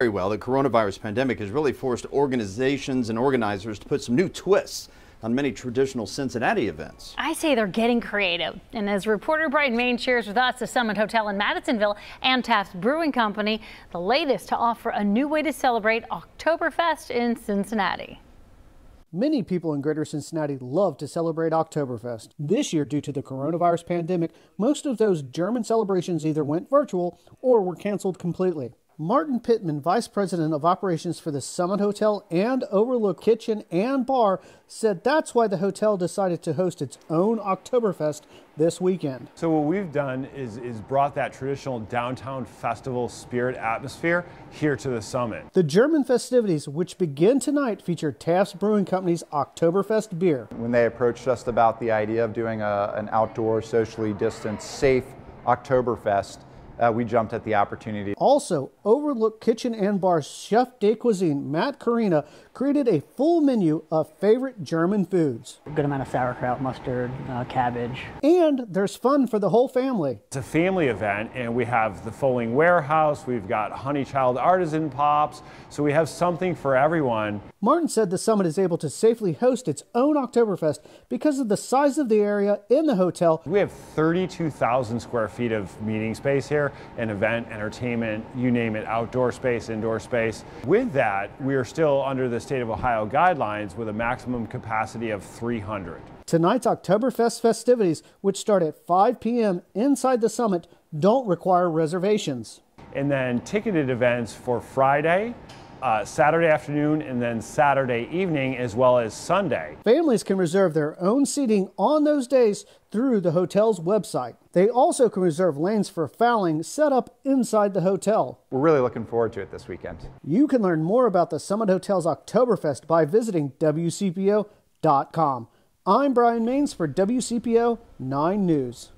very well, the coronavirus pandemic has really forced organizations and organizers to put some new twists on many traditional Cincinnati events. I say they're getting creative. And as reporter Brian Main shares with us, the Summit Hotel in Madisonville and Taft's Brewing Company, the latest to offer a new way to celebrate Oktoberfest in Cincinnati. Many people in greater Cincinnati love to celebrate Oktoberfest. This year, due to the coronavirus pandemic, most of those German celebrations either went virtual or were canceled completely. Martin Pittman, Vice President of Operations for the Summit Hotel and Overlook Kitchen and Bar, said that's why the hotel decided to host its own Oktoberfest this weekend. So, what we've done is, is brought that traditional downtown festival spirit atmosphere here to the summit. The German festivities, which begin tonight, feature Taft's Brewing Company's Oktoberfest beer. When they approached us about the idea of doing a, an outdoor, socially distanced, safe Oktoberfest, uh, we jumped at the opportunity. Also, Overlook Kitchen and Bar chef de cuisine Matt Carina created a full menu of favorite German foods. A good amount of sauerkraut, mustard, uh, cabbage. And there's fun for the whole family. It's a family event, and we have the Foaling Warehouse, we've got Honey Child Artisan Pops, so we have something for everyone. Martin said the summit is able to safely host its own Oktoberfest because of the size of the area in the hotel. We have 32,000 square feet of meeting space here here an event, entertainment, you name it, outdoor space, indoor space. With that, we are still under the state of Ohio guidelines with a maximum capacity of 300. Tonight's Oktoberfest festivities, which start at 5 p.m. inside the summit, don't require reservations. And then ticketed events for Friday, uh, Saturday afternoon and then Saturday evening, as well as Sunday. Families can reserve their own seating on those days through the hotel's website. They also can reserve lanes for fouling set up inside the hotel. We're really looking forward to it this weekend. You can learn more about the Summit Hotel's Oktoberfest by visiting WCPO.com. I'm Brian Maines for WCPO 9 News.